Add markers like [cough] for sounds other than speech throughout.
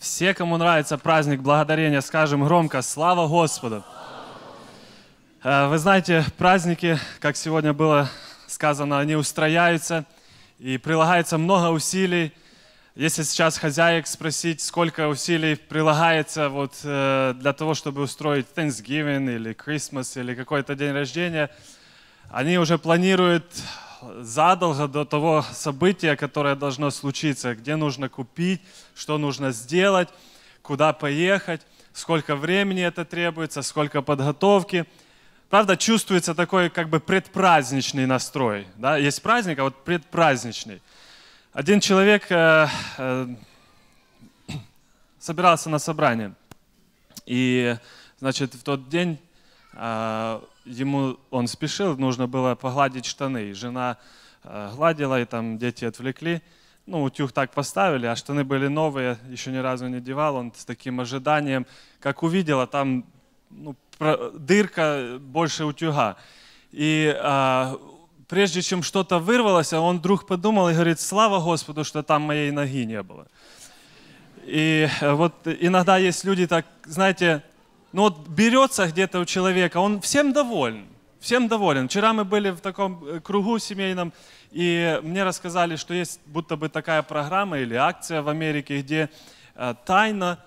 Все, кому нравится праздник благодарения, скажем громко «Слава Господу!». Э, вы знаете, праздники, как сегодня было сказано, они устрояются, и прилагается много усилий. Если сейчас хозяек спросить, сколько усилий прилагается вот, э, для того, чтобы устроить Thanksgiving или Christmas или какой-то день рождения, они уже планируют задолго до того события, которое должно случиться, где нужно купить, что нужно сделать, куда поехать, сколько времени это требуется, сколько подготовки. Правда, чувствуется такой как бы предпраздничный настрой. Да? Есть праздник, а вот предпраздничный. Один человек э, э, [clears throat] собирался на собрание, и, значит, в тот день э, ему он спешил, нужно было погладить штаны. жена э, гладила, и там дети отвлекли. Ну, утюг так поставили, а штаны были новые, еще ни разу не девал. Он с таким ожиданием, как увидела, там ну, дырка больше утюга. И а, прежде чем что-то вырвалось, он вдруг подумал и говорит, слава Господу, что там моей ноги не было. И э, вот иногда есть люди так, знаете, ну вот берется где-то у человека, он всем доволен, всем доволен. Вчера мы были в таком э, кругу семейном, и мне рассказали, что есть будто бы такая программа или акция в Америке, где э, тайно,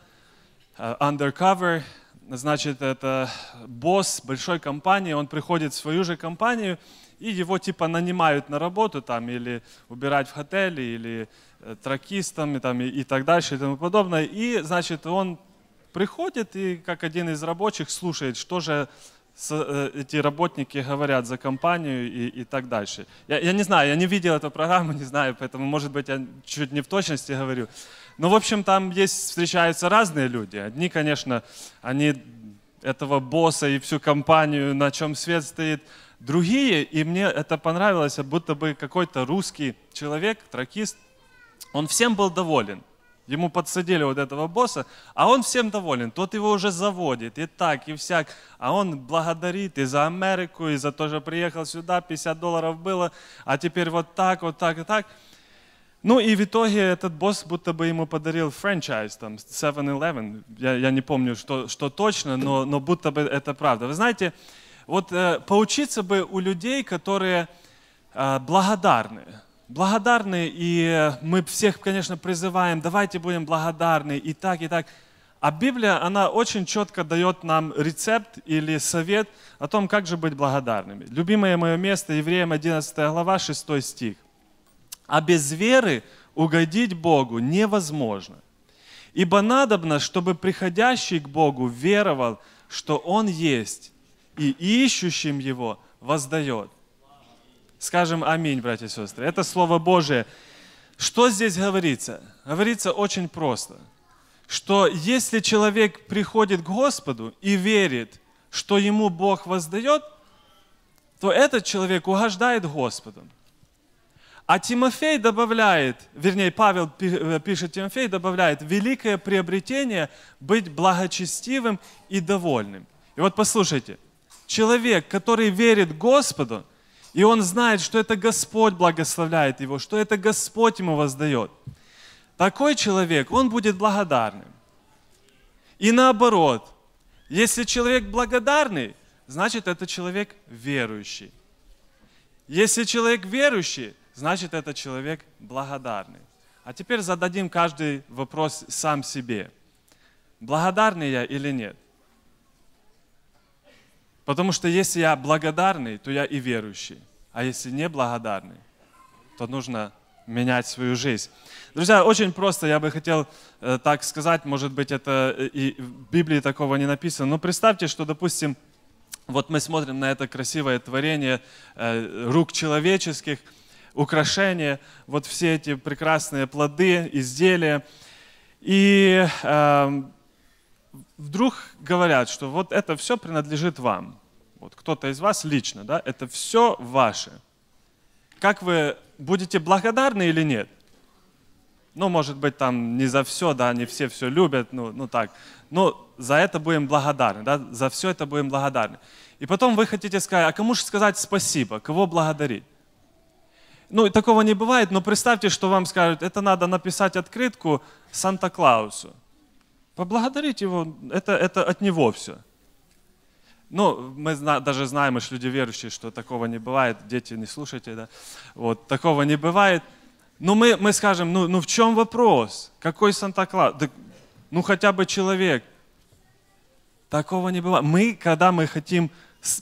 э, undercover, значит, это босс большой компании, он приходит в свою же компанию, и его типа нанимают на работу там, или убирать в отеле, или э, тракистом и, там, и, и так дальше и тому подобное. И, значит, он приходит и как один из рабочих слушает, что же э, эти работники говорят за компанию и, и так дальше. Я, я не знаю, я не видел эту программу, [laughs] не знаю, поэтому, может быть, я чуть не в точности говорю. Но, в общем, там есть, встречаются разные люди. Одни, конечно, они этого босса и всю компанию, на чем свет стоит. Другие, и мне это понравилось, будто бы какой-то русский человек, тракист, он всем был доволен – Ему подсадили вот этого босса, а он всем доволен. Тот его уже заводит, и так, и всяк. А он благодарит и за Америку, и за то, что приехал сюда, 50 долларов было, а теперь вот так, вот так, и так. Ну и в итоге этот босс будто бы ему подарил франчайз, там, 7-Eleven. Я, я не помню, что, что точно, но, но будто бы это правда. Вы знаете, вот э, поучиться бы у людей, которые э, благодарны благодарны, и э, мы всех, конечно, призываем, давайте будем благодарны и так, и так. А Библия, она очень четко дает нам рецепт или совет о том, как же быть благодарными. Любимое мое место, Евреям 11 глава, 6 стих. «А без веры угодить Богу невозможно, ибо надобно, чтобы приходящий к Богу веровал, что Он есть, и ищущим Его воздает». Скажем аминь, братья и сестры. Это Слово Божие. Что здесь говорится? Говорится очень просто, что если человек приходит к Господу и верит, что ему Бог воздает, то этот человек угождает Господу. А Тимофей добавляет, вернее, Павел э, пишет, Тимофей добавляет, великое приобретение быть благочестивым и довольным. И вот послушайте, человек, который верит Господу – и он знает, что это Господь благословляет его, что это Господь ему воздает. Такой человек, он будет благодарным. И наоборот, если человек благодарный, значит это человек верующий. Если человек верующий, значит это человек благодарный. А теперь зададим каждый вопрос сам себе. Благодарный я или нет? Потому что если я благодарный, то я и верующий. А если не благодарный, то нужно менять свою жизнь. Друзья, очень просто, я бы хотел э, так сказать, может быть, это э, и в Библии такого не написано, но представьте, что, допустим, вот мы смотрим на это красивое творение э, рук человеческих, украшения, вот все эти прекрасные плоды, изделия, и эм, вдруг говорят, что вот это все принадлежит вам. Вот кто-то из вас лично, да, это все ваше. Как вы будете благодарны или нет? Ну, может быть, там не за все, да, не все все любят, ну, ну так. Но за это будем благодарны, да, за все это будем благодарны. И потом вы хотите сказать, а кому же сказать спасибо, кого благодарить? Ну, такого не бывает, но представьте, что вам скажут, это надо написать открытку Санта-Клаусу. Поблагодарить Его, это, это от Него все. Ну, мы зна- даже знаем, что люди верующие, что такого не бывает, дети, не слушайте, да, вот, такого не бывает. Но ну, мы, мы скажем, ну, ну в чем вопрос? Какой Санта-Клаус? Да, ну хотя бы человек. Такого не бывает. Мы, когда мы хотим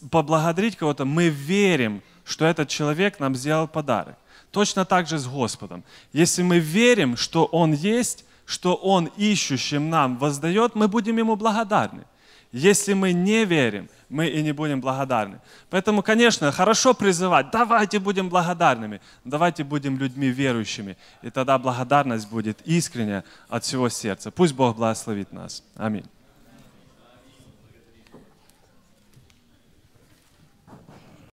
поблагодарить кого-то, мы верим, что этот человек нам сделал подарок. Точно так же с Господом. Если мы верим, что Он есть, что Он ищущим нам воздает, мы будем Ему благодарны. Если мы не верим, мы и не будем благодарны. Поэтому, конечно, хорошо призывать, давайте будем благодарными, давайте будем людьми верующими, и тогда благодарность будет искренняя от всего сердца. Пусть Бог благословит нас. Аминь.